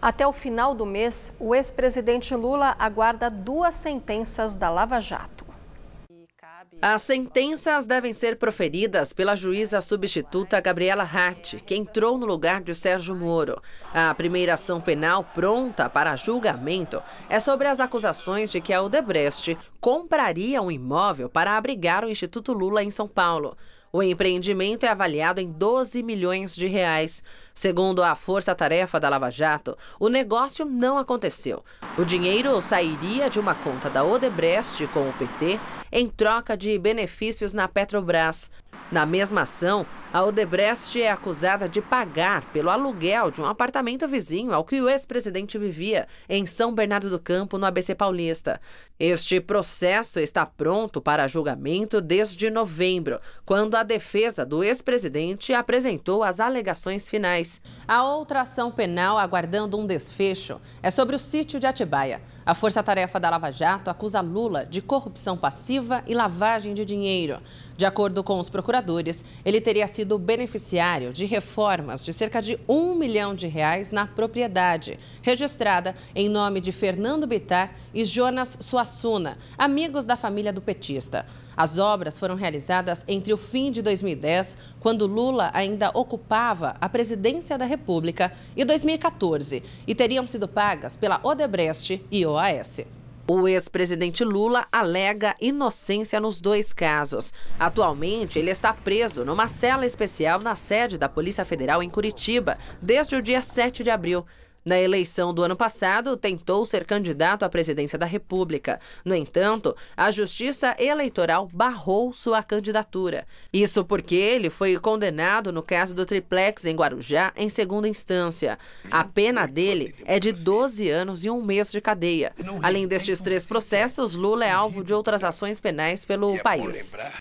Até o final do mês, o ex-presidente Lula aguarda duas sentenças da Lava Jato. As sentenças devem ser proferidas pela juíza substituta Gabriela Ratti, que entrou no lugar de Sérgio Moro. A primeira ação penal pronta para julgamento é sobre as acusações de que a Odebrecht compraria um imóvel para abrigar o Instituto Lula em São Paulo. O empreendimento é avaliado em 12 milhões de reais. Segundo a Força Tarefa da Lava Jato, o negócio não aconteceu. O dinheiro sairia de uma conta da Odebrecht com o PT em troca de benefícios na Petrobras. Na mesma ação, a Odebrecht é acusada de pagar pelo aluguel de um apartamento vizinho ao que o ex-presidente vivia em São Bernardo do Campo, no ABC Paulista. Este processo está pronto para julgamento desde novembro, quando a defesa do ex-presidente apresentou as alegações finais. A outra ação penal aguardando um desfecho é sobre o sítio de Atibaia. A força-tarefa da Lava Jato acusa Lula de corrupção passiva e lavagem de dinheiro. De acordo com os procuradores, ele teria sido sido beneficiário de reformas de cerca de um milhão de reais na propriedade, registrada em nome de Fernando Bitar e Jonas Suassuna, amigos da família do petista. As obras foram realizadas entre o fim de 2010, quando Lula ainda ocupava a presidência da República, e 2014, e teriam sido pagas pela Odebrecht e OAS. O ex-presidente Lula alega inocência nos dois casos. Atualmente, ele está preso numa cela especial na sede da Polícia Federal em Curitiba, desde o dia 7 de abril. Na eleição do ano passado, tentou ser candidato à presidência da República. No entanto, a Justiça Eleitoral barrou sua candidatura. Isso porque ele foi condenado no caso do triplex em Guarujá em segunda instância. A pena dele é de 12 anos e um mês de cadeia. Além destes três processos, Lula é alvo de outras ações penais pelo é país.